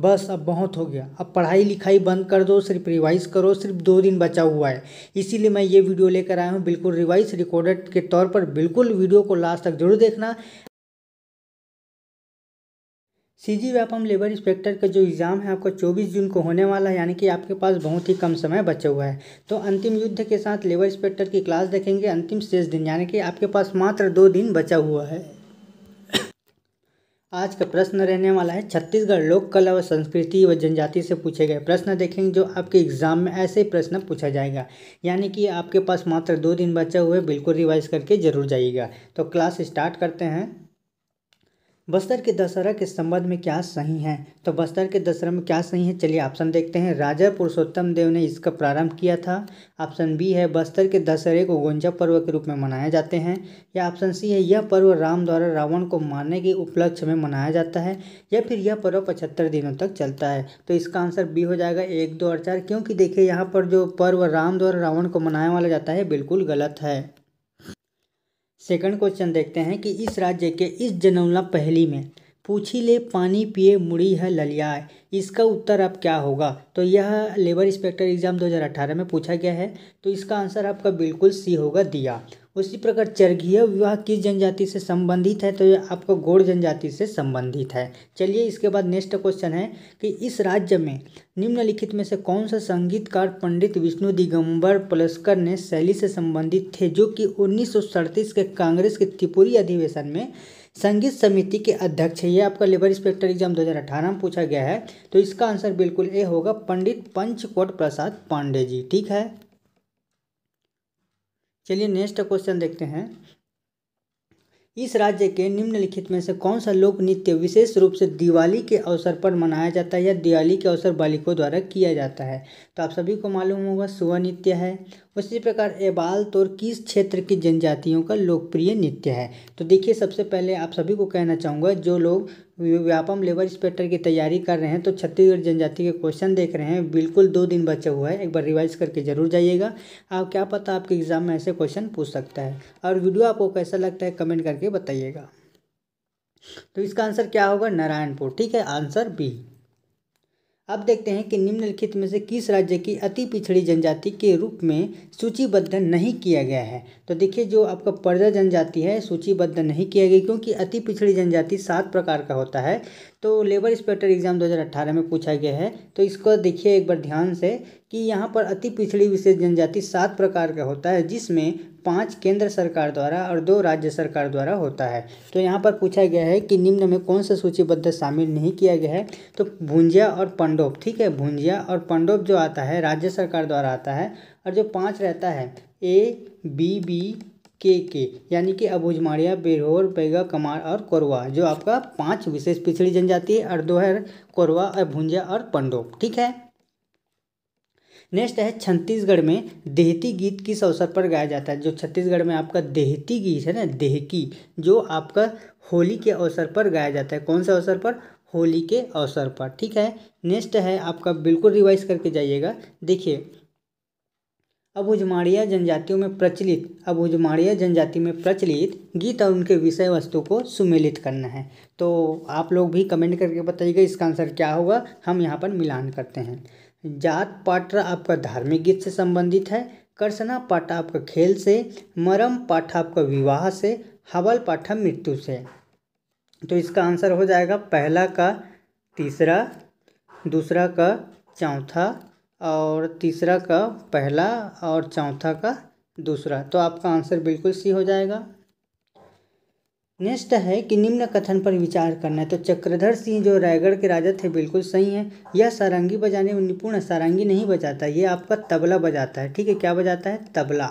बस अब बहुत हो गया अब पढ़ाई लिखाई बंद कर दो सिर्फ रिवाइज़ करो सिर्फ दो दिन बचा हुआ है इसीलिए मैं ये वीडियो लेकर आया हूँ बिल्कुल रिवाइज रिकॉर्डेड के तौर पर बिल्कुल वीडियो को लास्ट तक जरूर देखना सी जी व्यापम लेबर इंस्पेक्टर का जो एग्ज़ाम है आपका 24 जून को होने वाला है यानी कि आपके पास बहुत ही कम समय बचा हुआ है तो अंतिम युद्ध के साथ लेबर इंस्पेक्टर की क्लास देखेंगे अंतिम शेष दिन यानी कि आपके पास मात्र दो दिन बचा हुआ है आज का प्रश्न रहने वाला है छत्तीसगढ़ लोक कला व संस्कृति व जनजाति से पूछे गए प्रश्न देखेंगे जो आपके एग्जाम में ऐसे ही प्रश्न पूछा जाएगा यानी कि आपके पास मात्र दो दिन बचा हुए बिल्कुल रिवाइज करके जरूर जाइएगा तो क्लास स्टार्ट करते हैं बस्तर के दशहरा के संबंध में क्या सही है तो बस्तर के दशहरा में क्या सही है चलिए ऑप्शन देखते हैं राजा पुरुषोत्तम देव ने इसका प्रारंभ किया था ऑप्शन बी है बस्तर के दशहरे को गोंजा पर्व के रूप में मनाया जाते हैं या ऑप्शन सी है यह पर्व राम द्वारा रावण को मारने के उपलक्ष्य में मनाया जाता है या फिर यह पर्व पचहत्तर दिनों तक चलता है तो इसका आंसर बी हो जाएगा एक दो और चार क्योंकि देखिए यहाँ पर जो पर्व राम द्वारा रावण को मनाया वाला जाता है बिल्कुल गलत है सेकंड क्वेश्चन देखते हैं कि इस राज्य के इस जनौला पहली में पूछी ले पानी पिए मुड़ी है ललिया इसका उत्तर अब क्या होगा तो यह लेबर इंस्पेक्टर एग्ज़ाम 2018 में पूछा गया है तो इसका आंसर आपका बिल्कुल सी होगा दिया उसी प्रकार चर्घीय विवाह किस जनजाति से संबंधित है तो यह आपको गोर जनजाति से संबंधित है चलिए इसके बाद नेक्स्ट क्वेश्चन है कि इस राज्य में निम्नलिखित में से कौन सा संगीतकार पंडित विष्णु दिगंबर पलस्कर ने शैली से संबंधित थे जो कि उन्नीस के कांग्रेस के त्रिपुरी अधिवेशन में संगीत समिति के अध्यक्ष है यह आपका लेबर इंस्पेक्टर एग्जाम 2018 में पूछा गया है तो इसका आंसर बिल्कुल ए होगा पंडित पंचकोट प्रसाद पांडे जी ठीक है चलिए नेक्स्ट क्वेश्चन देखते हैं इस राज्य के निम्नलिखित में से कौन सा लोक नृत्य विशेष रूप से दिवाली के अवसर पर मनाया जाता है या दिवाली के अवसर बालिकों द्वारा किया जाता है तो आप सभी को मालूम होगा सुवा नृत्य है उसी प्रकार एबाल किस क्षेत्र की जनजातियों का लोकप्रिय नृत्य है तो देखिए सबसे पहले आप सभी को कहना चाहूँगा जो लोग व्यापम लेबर इंस्पेक्टर की तैयारी कर रहे हैं तो छत्तीसगढ़ जनजाति के क्वेश्चन देख रहे हैं बिल्कुल दो दिन बचा हुआ है एक बार रिवाइज करके जरूर जाइएगा आप क्या पता आपके एग्ज़ाम में ऐसे क्वेश्चन पूछ सकता है और वीडियो आपको कैसा लगता है कमेंट करके बताइएगा तो इसका आंसर क्या होगा नारायणपुर ठीक है आंसर बी अब देखते हैं कि निम्नलिखित में से किस राज्य की अति पिछड़ी जनजाति के रूप में सूचीबद्ध नहीं किया गया है तो देखिए जो आपका पर्दा जनजाति है सूचीबद्ध नहीं किया गया क्योंकि अति पिछड़ी जनजाति सात प्रकार का होता है तो लेबर इंस्पेक्टर एग्ज़ाम 2018 में पूछा गया है तो इसको देखिए एक बार ध्यान से कि यहाँ पर अति पिछड़ी विशेष जनजाति सात प्रकार का होता है जिसमें पाँच केंद्र सरकार द्वारा और दो राज्य सरकार द्वारा होता है तो यहाँ पर पूछा गया है कि निम्न में कौन सा सूचीबद्ध शामिल नहीं किया गया है तो भुंजिया और पंडोप ठीक है भुंजिया और पंडोप जो आता है राज्य सरकार द्वारा आता है और जो पाँच रहता है ए बी बी के के यानी कि अबूझमाड़िया बेरोर बैगा कमार और कोरवा जो आपका पांच विशेष पिछड़ी जनजाति है अर्दोहर कोरवा और भुंजा और पंडोप ठीक है नेक्स्ट है छत्तीसगढ़ में देहती गीत किस अवसर पर गाया जाता है जो छत्तीसगढ़ में आपका देहती गीत है ना देहकी जो आपका होली के अवसर पर गाया जाता है कौन से अवसर पर होली के अवसर पर ठीक है नेक्स्ट है आपका बिल्कुल रिवाइज करके जाइएगा देखिए अब उजमाड़िया जनजातियों में प्रचलित अब उजमाड़िया जनजाति में प्रचलित गीत और उनके विषय वस्तु को सुमेलित करना है तो आप लोग भी कमेंट करके बताइएगा इसका आंसर क्या होगा हम यहाँ पर मिलान करते हैं जात पाठ आपका धार्मिक गीत से संबंधित है करसना पाठा आपका खेल से मरम पाठा आपका विवाह से हवल पाठा मृत्यु से तो इसका आंसर हो जाएगा पहला का तीसरा दूसरा का चौथा और तीसरा का पहला और चौथा का दूसरा तो आपका आंसर बिल्कुल सी हो जाएगा नेक्स्ट है कि निम्न कथन पर विचार करना है तो चक्रधर सिंह जो रायगढ़ के राजा थे बिल्कुल सही है यह सारंगी बजाने में निपुण सारंगी नहीं बजाता ये आपका तबला बजाता है ठीक है क्या बजाता है तबला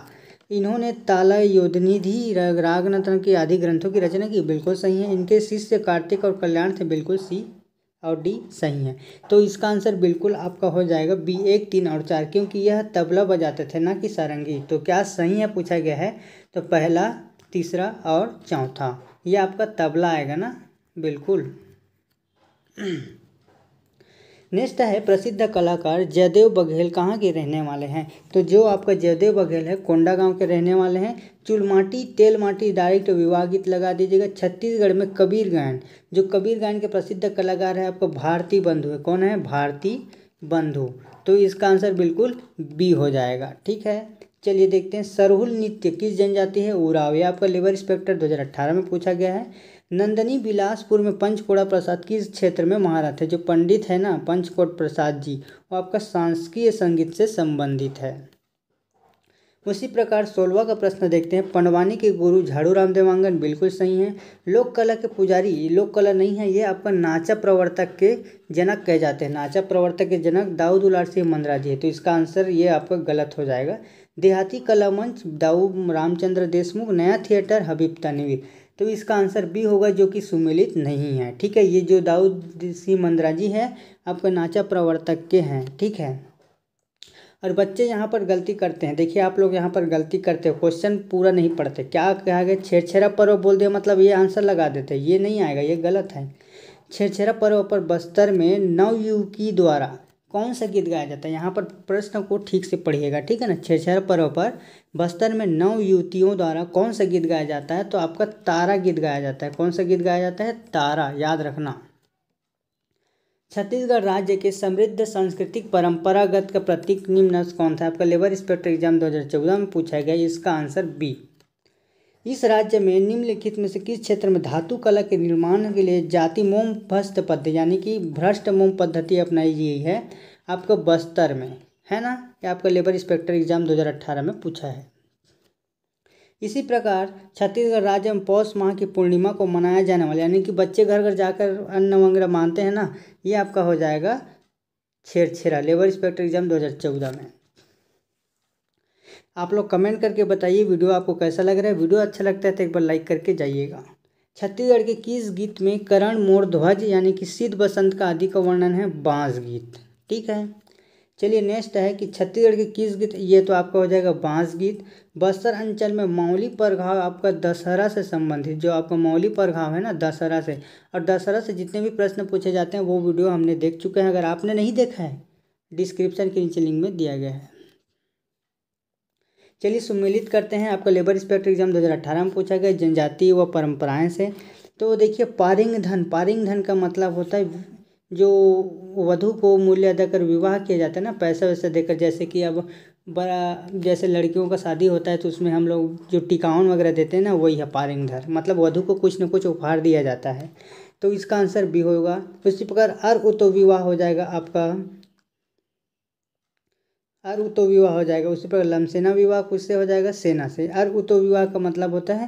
इन्होंने ताला योधनिधि रागनतन के आदि ग्रंथों की रचना की बिल्कुल सही है इनके शिष्य कार्तिक और कल्याण थे बिल्कुल सी और डी सही है तो इसका आंसर बिल्कुल आपका हो जाएगा बी एक तीन और चार क्योंकि यह तबला बजाते थे ना कि सारंगी तो क्या सही है पूछा गया है तो पहला तीसरा और चौथा ये आपका तबला आएगा ना बिल्कुल नेक्स्ट है प्रसिद्ध कलाकार जयदेव बघेल कहाँ के रहने वाले हैं तो जो आपका जयदेव बघेल है कोंडा गांव के रहने वाले हैं चुलमाटी तेलमाटी डायरेक्ट विवाहित लगा दीजिएगा छत्तीसगढ़ में कबीर गायन जो कबीर गायन के प्रसिद्ध कलाकार है आपका भारती बंधु है कौन है भारती बंधु तो इसका आंसर बिल्कुल बी हो जाएगा ठीक है चलिए देखते हैं सरहुल नित्य किस जनजाति है उराव यह आपका लेबर इंस्पेक्टर 2018 में पूछा गया है नंदनी बिलासपुर में पंचकोड़ा प्रसाद किस क्षेत्र में महाराज है जो पंडित है ना पंचकोट प्रसाद जी वो आपका शासकीय संगीत से संबंधित है उसी प्रकार सोलवा का प्रश्न देखते हैं पंडवानी के गुरु झाड़ू राम देवांगन बिल्कुल सही है लोक कला के पुजारी लोक कला नहीं है ये आपका नाचा प्रवर्तक के जनक कहे जाते हैं नाचा प्रवर्तक के जनक दाऊद सिंह मंदरा जी है तो इसका आंसर ये आपका गलत हो जाएगा देहाती कला मंच दाऊ रामचंद्र देशमुख नया थिएटर हबीब तनवीर तो इसका आंसर बी होगा जो कि सुमिलित नहीं है ठीक है ये जो दाऊद सी जी है आपका नाचा प्रवर्तक के हैं ठीक है और बच्चे यहाँ पर गलती करते हैं देखिए आप लोग यहाँ पर गलती करते हैं क्वेश्चन पूरा नहीं पढ़ते क्या कहा गया छेड़छेड़ा पर्व बोल दिया मतलब ये आंसर लगा देते ये नहीं आएगा ये गलत है छेड़छेड़ा पर्व पर बस्तर में नवयुवकी द्वारा कौन सा गीत गाया जाता है यहाँ पर प्रश्न को ठीक से पढ़िएगा ठीक है ना छेछर पर्व पर बस्तर में नौ युवतियों द्वारा कौन सा गीत गाया जाता है तो आपका तारा गीत गाया जाता है कौन सा गीत गाया जाता है तारा याद रखना छत्तीसगढ़ राज्य के समृद्ध सांस्कृतिक परंपरागत का प्रतीक निम्न कौन सा आपका लेबर इंस्पेक्टर एग्जाम 2014 में पूछा गया इसका आंसर बी इस राज्य में निम्नलिखित में से किस क्षेत्र में धातु कला के निर्माण के लिए जाति मोम भ्रष्ट पद्धति यानी कि भ्रष्ट मोम पद्धति अपनाई गई है आपको बस्तर में है ना ये आपका लेबर इंस्पेक्टर एग्जाम 2018 में पूछा है इसी प्रकार छत्तीसगढ़ राज्य में पौष माह की पूर्णिमा को मनाया जाने वाला यानी कि बच्चे घर घर जाकर अन्न वगैरह मानते हैं ना ये आपका हो जाएगा छेरछेरा लेबर इंस्पेक्टर एग्जाम 2014 में आप लोग कमेंट करके बताइए वीडियो आपको कैसा लग रहा है वीडियो अच्छा लगता है तो एक बार लाइक करके जाइएगा छत्तीसगढ़ के किस गीत में करण मोर ध्वज यानी कि सिद्ध बसंत का आदि का वर्णन है बांस गीत ठीक है चलिए नेक्स्ट है कि छत्तीसगढ़ के किस गीत ये तो आपका हो जाएगा बांस गीत बस्तर अंचल में मौली प्रभाव आपका दशहरा से संबंधित जो आपका मौली प्रभाव है ना दशहरा से और दशहरा से जितने भी प्रश्न पूछे जाते हैं वो वीडियो हमने देख चुके हैं अगर आपने नहीं देखा है डिस्क्रिप्शन के नीचे लिंक में दिया गया है चलिए सम्मिलित करते हैं आपका लेबर इंस्पेक्टर एग्जाम 2018 में पूछा गया जनजाति व परंपराएं से तो देखिए पारिंग धन पारिंग धन का मतलब होता है जो वधु को मूल्य अदा कर विवाह किया जाता है ना पैसा वैसा देकर जैसे कि अब बड़ा जैसे लड़कियों का शादी होता है तो उसमें हम लोग जो टिकाउन वगैरह देते हैं ना वही है पारिंग धर मतलब वधु को कुछ ना कुछ उपहार दिया जाता है तो इसका आंसर भी होगा उसी प्रकार अर्घ तो विवाह हो जाएगा आपका अर उतो विवाह हो जाएगा उसी पर लमसेना विवाह कुछ से हो जाएगा सेना से अर उतो विवाह का मतलब होता है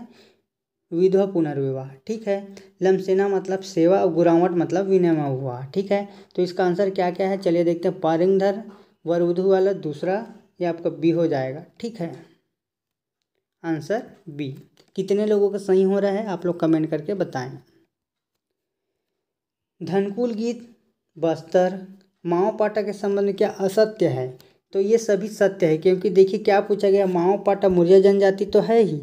विधवा पुनर्विवाह ठीक है लमसेना मतलब सेवा और गुरावट मतलब विनयम हुआ ठीक है तो इसका आंसर क्या क्या है चलिए देखते हैं पारिंगधर वरुधु वाला दूसरा ये आपका बी हो जाएगा ठीक है आंसर बी कितने लोगों का सही हो रहा है आप लोग कमेंट करके बताएं धनकुल गीत बस्तर माओ पाटा के संबंध में क्या असत्य है तो ये सभी सत्य है क्योंकि देखिए क्या पूछा गया माओ पाटा मुरिया जनजाति तो है ही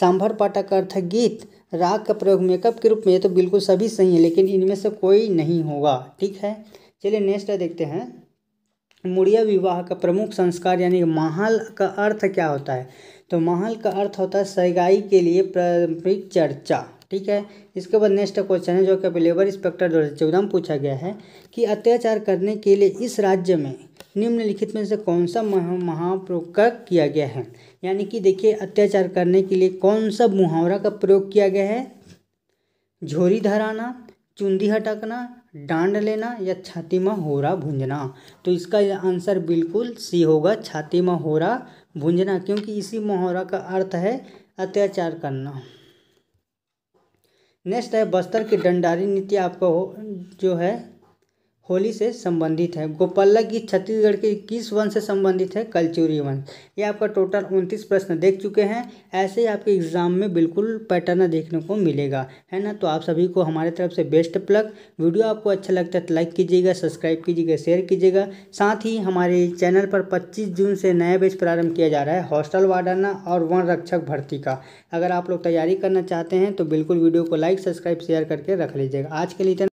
सांभर पाटा का अर्थ गीत राग का प्रयोग मेकअप के रूप में ये तो बिल्कुल सभी सही है लेकिन इनमें से कोई नहीं होगा ठीक है चलिए नेक्स्ट देखते हैं मुड़िया विवाह का प्रमुख संस्कार यानी महल का अर्थ क्या होता है तो माहल का अर्थ होता है सगाई के लिए प्रारंभिक चर्चा ठीक है इसके बाद नेक्स्ट क्वेश्चन है जो कि लेबर इंस्पेक्टर दो हज़ार चौदह में पूछा गया है कि अत्याचार करने के लिए इस राज्य में निम्नलिखित में से कौन सा महाप्रयोग का किया गया है यानी कि देखिए अत्याचार करने के लिए कौन सा मुहावरा का प्रयोग किया गया है झोरी धराना चुंदी हटकना डांड लेना या छाती में होरा भूंजना तो इसका आंसर बिल्कुल सी होगा छाती में होरा भूंजना क्योंकि इसी मुहावरा का अर्थ है अत्याचार करना नेक्स्ट है बस्तर की डंडारी नीति आपको जो है होली से संबंधित है गोपाला गीत छत्तीसगढ़ के किस वंश से संबंधित है कलचूरी वंश ये आपका टोटल उनतीस प्रश्न देख चुके हैं ऐसे ही आपके एग्जाम में बिल्कुल पैटर्न देखने को मिलेगा है ना तो आप सभी को हमारे तरफ से बेस्ट प्लग वीडियो आपको अच्छा लगता है तो लाइक कीजिएगा सब्सक्राइब कीजिएगा शेयर कीजिएगा साथ ही हमारे चैनल पर पच्चीस जून से नया बेच प्रारंभ किया जा रहा है हॉस्टल वार्डाना और वन रक्षक भर्ती का अगर आप लोग तैयारी करना चाहते हैं तो बिल्कुल वीडियो को लाइक सब्सक्राइब शेयर करके रख लीजिएगा आज के लिए